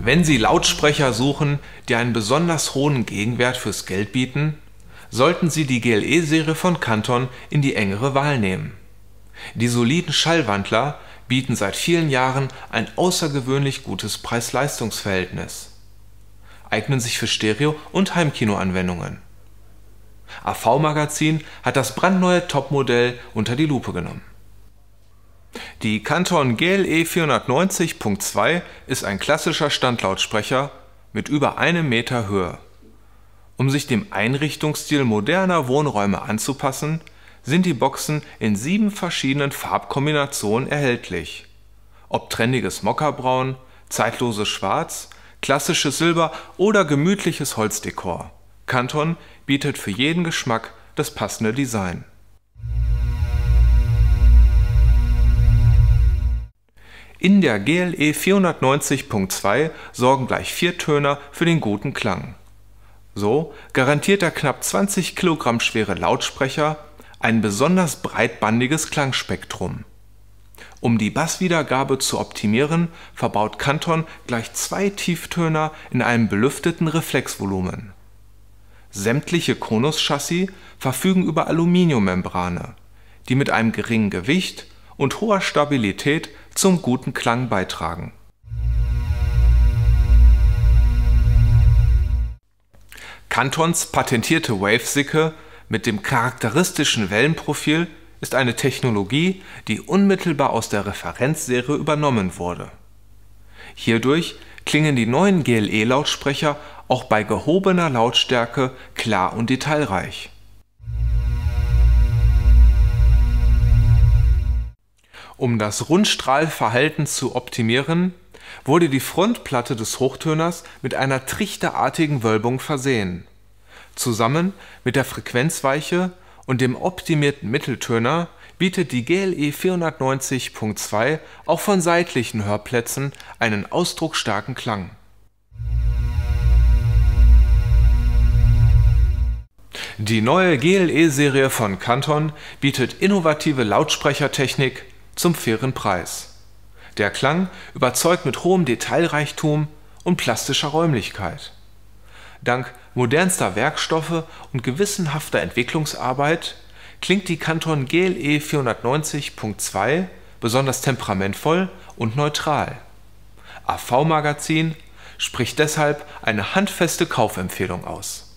Wenn Sie Lautsprecher suchen, die einen besonders hohen Gegenwert fürs Geld bieten, sollten Sie die GLE-Serie von Canton in die engere Wahl nehmen. Die soliden Schallwandler bieten seit vielen Jahren ein außergewöhnlich gutes Preis-Leistungs-Verhältnis, eignen sich für Stereo- und Heimkinoanwendungen. AV Magazin hat das brandneue Topmodell unter die Lupe genommen die Canton GLE 490.2 ist ein klassischer Standlautsprecher mit über einem Meter Höhe. Um sich dem Einrichtungsstil moderner Wohnräume anzupassen, sind die Boxen in sieben verschiedenen Farbkombinationen erhältlich. Ob trendiges Mockerbraun, zeitloses Schwarz, klassisches Silber oder gemütliches Holzdekor. Canton bietet für jeden Geschmack das passende Design. In der GLE 490.2 sorgen gleich vier Töner für den guten Klang. So garantiert der knapp 20 kg schwere Lautsprecher ein besonders breitbandiges Klangspektrum. Um die Basswiedergabe zu optimieren, verbaut Canton gleich zwei Tieftöner in einem belüfteten Reflexvolumen. Sämtliche Konus-Chassis verfügen über Aluminiummembrane, die mit einem geringen Gewicht und hoher Stabilität zum guten Klang beitragen. Cantons patentierte Wavesicke mit dem charakteristischen Wellenprofil ist eine Technologie, die unmittelbar aus der Referenzserie übernommen wurde. Hierdurch klingen die neuen GLE-Lautsprecher auch bei gehobener Lautstärke klar und detailreich Um das Rundstrahlverhalten zu optimieren, wurde die Frontplatte des Hochtöners mit einer trichterartigen Wölbung versehen. Zusammen mit der Frequenzweiche und dem optimierten Mitteltöner bietet die GLE 490.2 auch von seitlichen Hörplätzen einen ausdrucksstarken Klang. Die neue GLE-Serie von Canton bietet innovative Lautsprechertechnik, zum fairen Preis. Der Klang überzeugt mit hohem Detailreichtum und plastischer Räumlichkeit. Dank modernster Werkstoffe und gewissenhafter Entwicklungsarbeit klingt die Kanton GLE 490.2 besonders temperamentvoll und neutral. AV Magazin spricht deshalb eine handfeste Kaufempfehlung aus